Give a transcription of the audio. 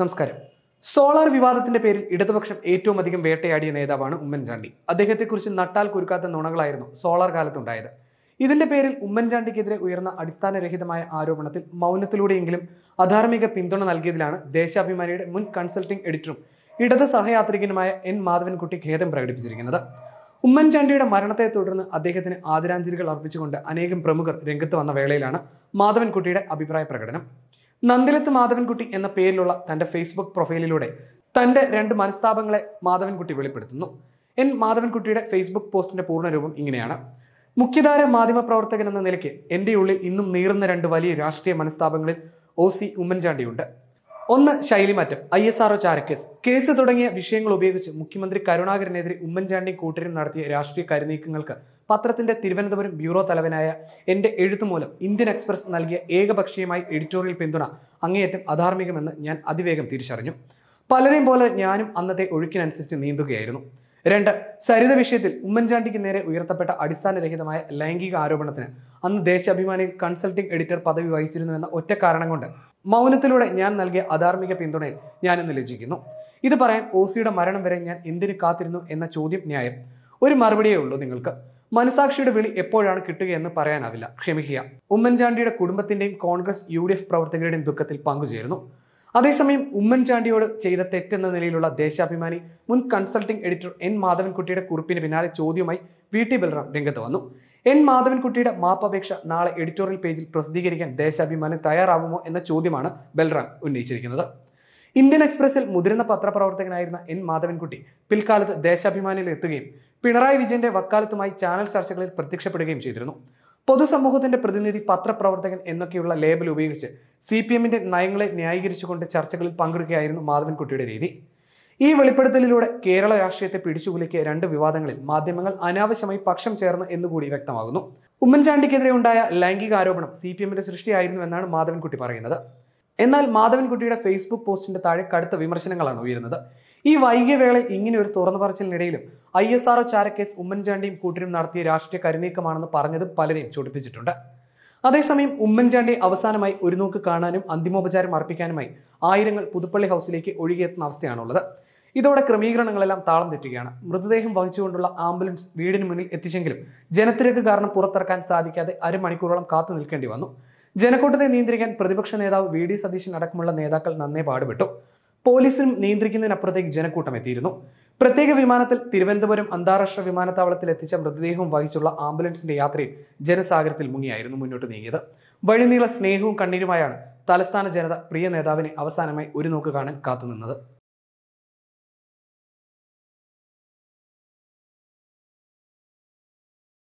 നമസ്കാരം സോളാർ വിവാദത്തിന്റെ പേരിൽ ഇടതുപക്ഷം ഏറ്റവും അധികം വേട്ടയാടിയ നേതാവാണ് ഉമ്മൻചാണ്ടി അദ്ദേഹത്തെക്കുറിച്ച് നട്ടാൽ കുരുക്കാത്ത നുണകളായിരുന്നു സോളാർ കാലത്തുണ്ടായത് ഇതിന്റെ പേരിൽ ഉമ്മൻചാണ്ടിക്കെതിരെ ഉയർന്ന അടിസ്ഥാനരഹിതമായ ആരോപണത്തിൽ മൗനത്തിലൂടെയെങ്കിലും അധാർമിക പിന്തുണ നൽകിയതിലാണ് ദേശാഭിമാനിയുടെ മുൻ കൺസൾട്ടിംഗ് എഡിറ്ററും ഇടത് സഹയാത്രികനുമായ എൻ മാധവൻകുട്ടി ഖേദം പ്രകടിപ്പിച്ചിരിക്കുന്നത് ഉമ്മൻചാണ്ടിയുടെ മരണത്തെ തുടർന്ന് അദ്ദേഹത്തിന് ആദരാഞ്ജലികൾ അർപ്പിച്ചുകൊണ്ട് അനേകം പ്രമുഖർ രംഗത്ത് വന്ന വേളയിലാണ് മാധവൻകുട്ടിയുടെ അഭിപ്രായ പ്രകടനം നന്ദിലത്ത് മാധവൻകുട്ടി എന്ന പേരിലുള്ള തന്റെ ഫേസ്ബുക്ക് പ്രൊഫൈലിലൂടെ തന്റെ രണ്ട് മനസ്താപങ്ങളെ മാധവൻകുട്ടി വെളിപ്പെടുത്തുന്നു എൻ മാധവൻകുട്ടിയുടെ ഫേസ്ബുക്ക് പോസ്റ്റിന്റെ പൂർണ്ണരൂപം ഇങ്ങനെയാണ് മുഖ്യധാര മാധ്യമ പ്രവർത്തകൻ എന്ന നിലയ്ക്ക് എൻ്റെ ഉള്ളിൽ ഇന്നും നീറുന്ന രണ്ട് വലിയ രാഷ്ട്രീയ മനസ്താപങ്ങളിൽ ഒ സി ഉമ്മൻചാണ്ടിയുണ്ട് ഒന്ന് ശൈലിമാറ്റം ഐ എസ് ആർഒ ചാരക്കേസ് കേസ് തുടങ്ങിയ വിഷയങ്ങൾ ഉപയോഗിച്ച് മുഖ്യമന്ത്രി കരുണാകരനെതിരെ ഉമ്മൻചാണ്ടി കൂട്ടരും നടത്തിയ രാഷ്ട്രീയ കരുനീക്കങ്ങൾക്ക് പത്രത്തിന്റെ തിരുവനന്തപുരം ബ്യൂറോ തലവനായ എന്റെ എഴുത്തുമൂലം ഇന്ത്യൻ എക്സ്പ്രസ് നൽകിയ ഏകപക്ഷീയമായി എഡിറ്റോറിയൽ പിന്തുണ അങ്ങേയറ്റം അധാർമികമെന്ന് ഞാൻ അതിവേഗം തിരിച്ചറിഞ്ഞു പലരെയും പോലെ ഞാനും അന്നത്തെ ഒഴുക്കിനനുസരിച്ച് നീന്തുകയായിരുന്നു രണ്ട് സരിത വിഷയത്തിൽ ഉമ്മൻചാണ്ടിക്ക് നേരെ ഉയർത്തപ്പെട്ട അടിസ്ഥാനരഹിതമായ ലൈംഗിക ആരോപണത്തിന് അന്ന് ദേശാഭിമാനിയിൽ കൺസൾട്ടിംഗ് എഡിറ്റർ പദവി വഹിച്ചിരുന്നുവെന്ന ഒറ്റ കാരണം കൊണ്ട് മൗനത്തിലൂടെ ഞാൻ നൽകിയ അധാർമിക പിന്തുണയിൽ ഞാനിന്ന് ലജ്ജിക്കുന്നു ഇത് പറയാൻ സിയുടെ മരണം വരെ ഞാൻ എന്തിനു കാത്തിരുന്നു എന്ന ചോദ്യം ന്യായം ഒരു മറുപടിയേ ഉള്ളൂ നിങ്ങൾക്ക് മനസാക്ഷിയുടെ വിളി എപ്പോഴാണ് കിട്ടുകയെന്ന് പറയാനാവില്ല ക്ഷമിക്കുക ഉമ്മൻചാണ്ടിയുടെ കുടുംബത്തിന്റെയും കോൺഗ്രസ് യു പ്രവർത്തകരുടെയും ദുഃഖത്തിൽ പങ്കുചേരുന്നു അതേസമയം ഉമ്മൻചാണ്ടിയോട് ചെയ്ത തെറ്റെന്ന നിലയിലുള്ള ദേശാഭിമാനി മുൻ കൺസൾട്ടിംഗ് എഡിറ്റർ എൻ മാധവൻകുട്ടിയുടെ കുറിപ്പിന് പിന്നാലെ ചോദ്യവുമായി വി ടി ബൽറാം രംഗത്ത് വന്നു എൻ മാധവൻകുട്ടിയുടെ മാപ്പപേക്ഷ നാളെ എഡിറ്റോറിയൽ പേജിൽ പ്രസിദ്ധീകരിക്കാൻ ദേശാഭിമാനി തയ്യാറാവുമോ എന്ന ചോദ്യമാണ് ബൽറാം ഉന്നയിച്ചിരിക്കുന്നത് ഇന്ത്യൻ എക്സ്പ്രസിൽ മുതിർന്ന പത്രപ്രവർത്തകനായിരുന്ന എൻ മാധവൻകുട്ടി പിൽക്കാലത്ത് ദേശാഭിമാനിയിൽ എത്തുകയും പിണറായി വിജയന്റെ വക്കാലത്തുമായി ചാനൽ ചർച്ചകളിൽ പ്രത്യക്ഷപ്പെടുകയും ചെയ്തിരുന്നു പൊതുസമൂഹത്തിന്റെ പ്രതിനിധി പത്രപ്രവർത്തകൻ എന്നൊക്കെയുള്ള ലേബൽ ഉപയോഗിച്ച് സി പി എമ്മിന്റെ നയങ്ങളെ ന്യായീകരിച്ചുകൊണ്ട് ചർച്ചകളിൽ പങ്കെടുക്കുകയായിരുന്നു മാധവൻകുട്ടിയുടെ രീതി ഈ വെളിപ്പെടുത്തലിലൂടെ കേരള രാഷ്ട്രീയത്തെ പിടിച്ചുകുലിക്കിയ രണ്ട് വിവാദങ്ങളിൽ മാധ്യമങ്ങൾ അനാവശ്യമായി പക്ഷം ചേർന്ന് എന്നുകൂടി വ്യക്തമാകുന്നു ഉമ്മൻചാണ്ടിക്കെതിരെ ഉണ്ടായ ലൈംഗിക ആരോപണം സി പി എമ്മിന്റെ സൃഷ്ടിയായിരുന്നു എന്നാണ് മാധവൻകുട്ടി പറയുന്നത് എന്നാൽ മാധവൻകുട്ടിയുടെ ഫേസ്ബുക്ക് പോസ്റ്റിന്റെ താഴെ കടുത്ത വിമർശനങ്ങളാണ് ഉയരുന്നത് ഈ വൈകിയ വേളയിൽ ഇങ്ങനെ ഒരു തുറന്നു പറച്ചിലിനിടയിലും ഐ എസ് ആർ ഒ ചാരക്കേസ് ഉമ്മൻചാണ്ടിയും കൂട്ടരും നടത്തിയ രാഷ്ട്രീയ കരുനീക്കമാണെന്ന് പറഞ്ഞത് പലരെയും ചൊടിപ്പിച്ചിട്ടുണ്ട് അതേസമയം ഉമ്മൻചാണ്ടി അവസാനമായി ഒരു നോക്ക് കാണാനും അന്തിമോപചാരം അർപ്പിക്കാനുമായി ആയിരങ്ങൾ പുതുപ്പള്ളി ഹൗസിലേക്ക് ഒഴുകിയെത്തുന്ന അവസ്ഥയാണുള്ളത് ഇതോടെ ക്രമീകരണങ്ങളെല്ലാം താളം തെറ്റുകയാണ് മൃതദേഹം വഹിച്ചുകൊണ്ടുള്ള ആംബുലൻസ് വീടിന് മുന്നിൽ എത്തിച്ചെങ്കിലും ജനത്തിരക്ക് കാരണം പുറത്തിറക്കാൻ സാധിക്കാതെ അരമണിക്കൂറോളം കാത്തു നിൽക്കേണ്ടി വന്നു ജനക്കൂട്ടത്തെ നിയന്ത്രിക്കാൻ പ്രതിപക്ഷ നേതാവ് വി ഡി സതീശൻ അടക്കമുള്ള നേതാക്കൾ നന്നേ പാടുപെട്ടു പോലീസിനും നിയന്ത്രിക്കുന്നതിനപ്പുറത്തേക്ക് ജനക്കൂട്ടം എത്തിയിരുന്നു പ്രത്യേക വിമാനത്തിൽ തിരുവനന്തപുരം അന്താരാഷ്ട്ര വിമാനത്താവളത്തിൽ എത്തിച്ച മൃതദേഹവും വഹിച്ചുള്ള ആംബുലൻസിന്റെ യാത്രയിൽ ജനസാഗരത്തിൽ മുങ്ങിയായിരുന്നു മുന്നോട്ട് നീങ്ങിയത് വഴിനീള സ്നേഹവും കണ്ണീരുമായാണ് തലസ്ഥാന ജനത പ്രിയ നേതാവിനെ അവസാനമായി ഒരു നോക്ക് കാണാൻ കാത്തുനിന്നത്